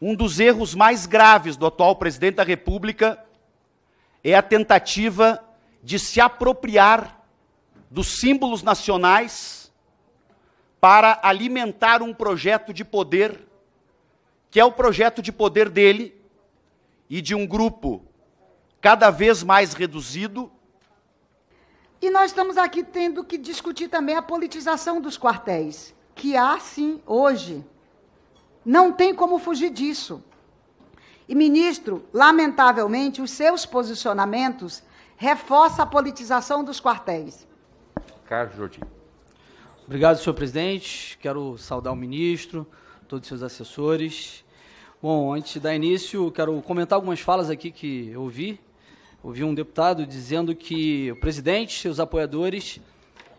Um dos erros mais graves do atual presidente da República é a tentativa de se apropriar dos símbolos nacionais para alimentar um projeto de poder, que é o projeto de poder dele e de um grupo cada vez mais reduzido. E nós estamos aqui tendo que discutir também a politização dos quartéis, que há sim hoje não tem como fugir disso. E, ministro, lamentavelmente, os seus posicionamentos reforçam a politização dos quartéis. Carlos Jordim. Obrigado, senhor presidente. Quero saudar o ministro, todos os seus assessores. Bom, antes de dar início, quero comentar algumas falas aqui que eu ouvi. Ouvi um deputado dizendo que o presidente e seus apoiadores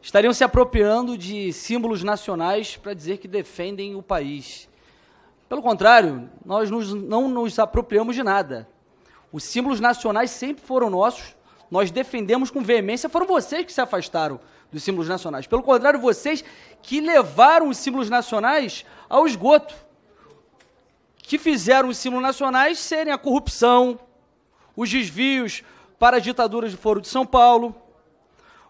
estariam se apropriando de símbolos nacionais para dizer que defendem o país. Pelo contrário, nós nos, não nos apropriamos de nada. Os símbolos nacionais sempre foram nossos, nós defendemos com veemência, foram vocês que se afastaram dos símbolos nacionais. Pelo contrário, vocês que levaram os símbolos nacionais ao esgoto, que fizeram os símbolos nacionais serem a corrupção, os desvios para a ditadura de Foro de São Paulo.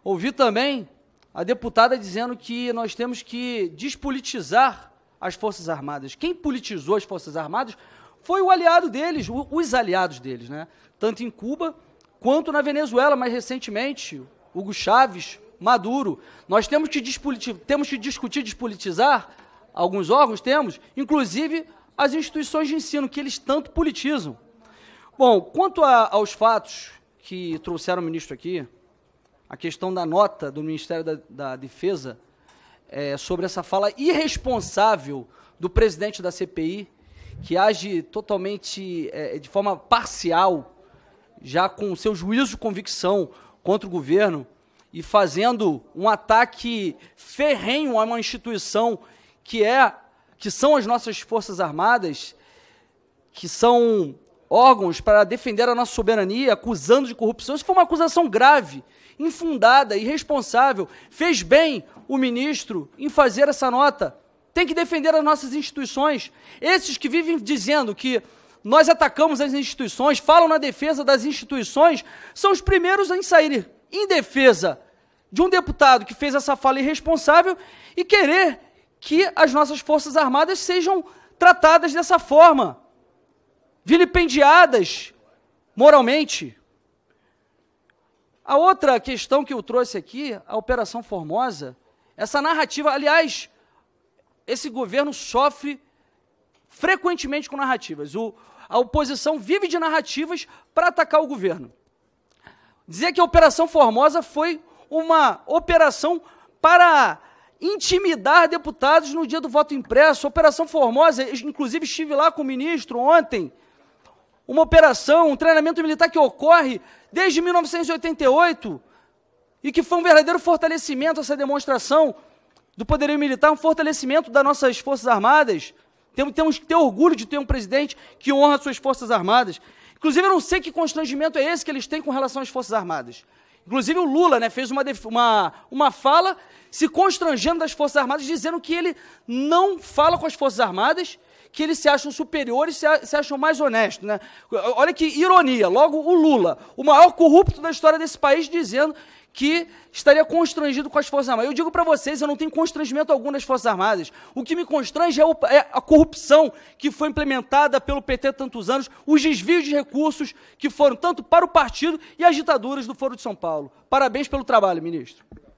Ouvi também a deputada dizendo que nós temos que despolitizar as Forças Armadas. Quem politizou as Forças Armadas foi o aliado deles, os aliados deles, né? Tanto em Cuba quanto na Venezuela, mais recentemente, Hugo Chávez, Maduro. Nós temos que, temos que discutir, despolitizar alguns órgãos, temos, inclusive as instituições de ensino, que eles tanto politizam. Bom, quanto a, aos fatos que trouxeram o ministro aqui, a questão da nota do Ministério da, da Defesa é, sobre essa fala irresponsável do presidente da CPI, que age totalmente é, de forma parcial, já com seu juízo de convicção contra o governo e fazendo um ataque ferrenho a uma instituição que é que são as nossas forças armadas, que são órgãos para defender a nossa soberania, acusando de corrupção. Isso foi uma acusação grave, infundada, irresponsável. Fez bem o ministro em fazer essa nota. Tem que defender as nossas instituições. Esses que vivem dizendo que nós atacamos as instituições, falam na defesa das instituições, são os primeiros a sair em defesa de um deputado que fez essa fala irresponsável e querer que as nossas Forças Armadas sejam tratadas dessa forma, vilipendiadas moralmente. A outra questão que eu trouxe aqui, a Operação Formosa, essa narrativa, aliás, esse governo sofre frequentemente com narrativas. O, a oposição vive de narrativas para atacar o governo. Dizer que a Operação Formosa foi uma operação para intimidar deputados no dia do voto impresso. Operação Formosa, inclusive estive lá com o ministro ontem, uma operação, um treinamento militar que ocorre desde 1988 e que foi um verdadeiro fortalecimento essa demonstração do poderio militar, um fortalecimento das nossas Forças Armadas. Temos que ter orgulho de ter um presidente que honra suas Forças Armadas. Inclusive, eu não sei que constrangimento é esse que eles têm com relação às Forças Armadas. Inclusive, o Lula né, fez uma, uma, uma fala se constrangendo das Forças Armadas, dizendo que ele não fala com as Forças Armadas que eles se acham superiores, e se acham mais honestos. Né? Olha que ironia, logo o Lula, o maior corrupto da história desse país, dizendo que estaria constrangido com as Forças Armadas. Eu digo para vocês, eu não tenho constrangimento algum nas Forças Armadas. O que me constrange é, o, é, a corrupção que foi implementada pelo PT há tantos anos, os desvios de recursos que foram tanto para o partido e as ditaduras do Foro de São Paulo. Parabéns pelo trabalho, ministro.